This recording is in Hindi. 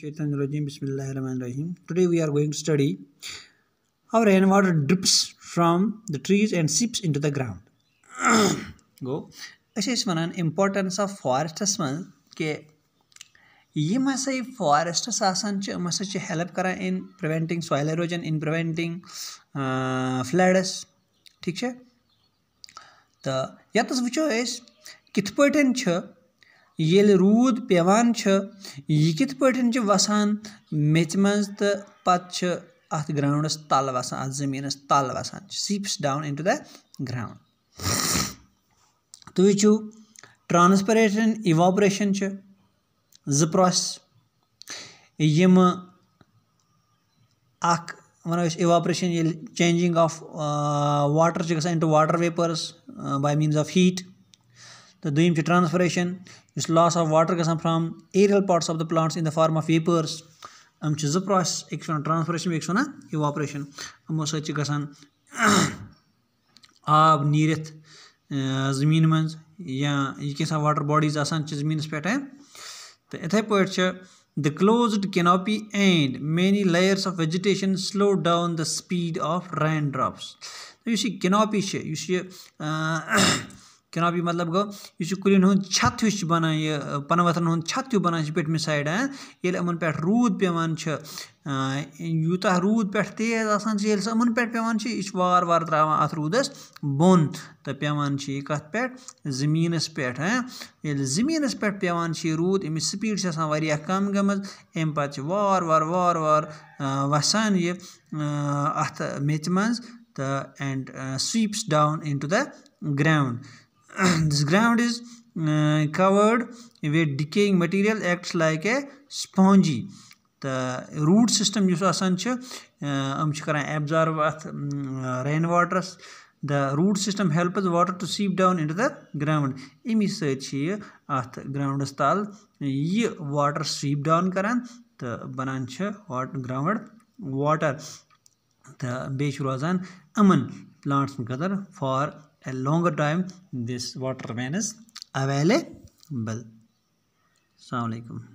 शेतन रजीम बिस्मिल्लाहिर्रहमानिर्रहीम today we are going study how rain water drips from the trees and seeps into the ground go अच्छा इस वनन इम्पोर्टेंस ऑफ फॉरेस्टस मन के ये मसे ये आसान हेल्प करा in preventing soil erosion in preventing floods ठीक छ त तो, या तस तो वचो ये रूद पेवान यह कित पे वसान मेचि मं तो पत् अत ग्राउंडस तल वसान अत जमीन तल वसान seeps down in the ground तु वो ट्रांसपरेशन इवापरेशन जो प्रोसेस यम वन इवापरेशन चेंजिंग ऑफ वाटर गाँव into water vapours by means of heat تہٕ دوٚیِم چھِ ٹرٛانسفریشَن یُس لاس آف واٹر گژھان from aerial parts of the plants in the form of vapours یِم چھِ زٕ پرٛاسٮ۪س أکِس چھِ وَنان ٹرٛانسفریشَن بیٚیِس چھِ وَنان اِواپریشَن یِمو سۭتۍ چھِ گژھان آب نیٖرِتھ زٔمیٖن منٛز یا یہِ کینٛژھاہ واٹر باڈیٖز آسان چھِ زٔمیٖنَس پٮ۪ٹھ تہٕ یِتھَے پٲٹھۍ چھِ the closed canopy and many layers of vegetation slow down the speed of rain drops یُس یہِ کینوپی چھِ یُس یہِ क्यों यह मतलब गो यह कुलन हूँ छत हूँ बना यह पनवतन हूँ छत हूँ बना पेटम साइड ये पे रूद पेवान यूत रूद पे तेज आसान यमन पे पेवान वार वार त्रा अत रूदस बोन तो पेवान यह पे जमीन पे ये जमीन पे पेवान यह रूद अमि स्पीड से कम गम अम वार वार वार वसान यह अत मेच मं sweeps down into the ground this ground is uh, covered with decaying material acts like a spongy the root system یُس آسان چھِ یِم چھِ کران ایبزارو اتھ rain waters the root system helps water to seep down into the ground اَمی سۭتۍ چھِ یہِ اَتھ گرٛاوُنٛڈَس تَل یہِ واٹر سیٖپ ڈاوُن کران تہٕ بَنان چھِ واٹ گرٛاوُنٛڈ واٹر तो बेच रोजान अमन प्लांट्स खर for a longer time this water मैन इज अवेलेबल अलकुम